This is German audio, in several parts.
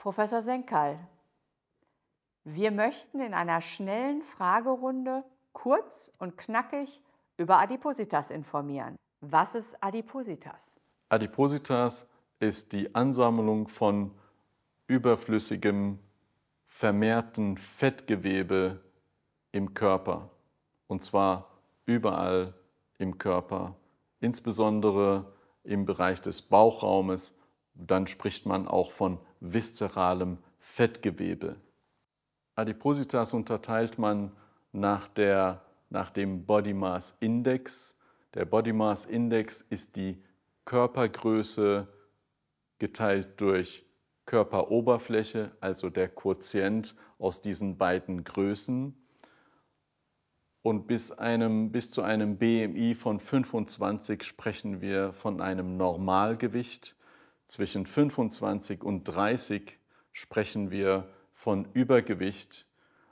Professor Senkal, wir möchten in einer schnellen Fragerunde kurz und knackig über Adipositas informieren. Was ist Adipositas? Adipositas ist die Ansammlung von überflüssigem, vermehrten Fettgewebe im Körper. Und zwar überall im Körper, insbesondere im Bereich des Bauchraumes, dann spricht man auch von viszeralem Fettgewebe. Adipositas unterteilt man nach, der, nach dem Body Mass Index. Der Body Mass Index ist die Körpergröße geteilt durch Körperoberfläche, also der Quotient aus diesen beiden Größen. Und bis, einem, bis zu einem BMI von 25 sprechen wir von einem Normalgewicht zwischen 25 und 30 sprechen wir von Übergewicht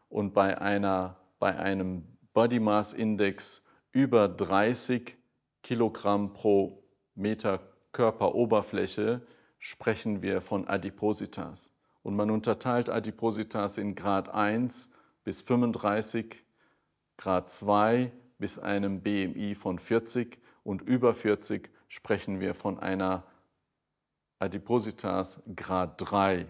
und bei, einer, bei einem Body Mass Index über 30 Kilogramm pro Meter Körperoberfläche sprechen wir von Adipositas. Und man unterteilt Adipositas in Grad 1 bis 35, Grad 2 bis einem BMI von 40 und über 40 sprechen wir von einer Adipositas Grad 3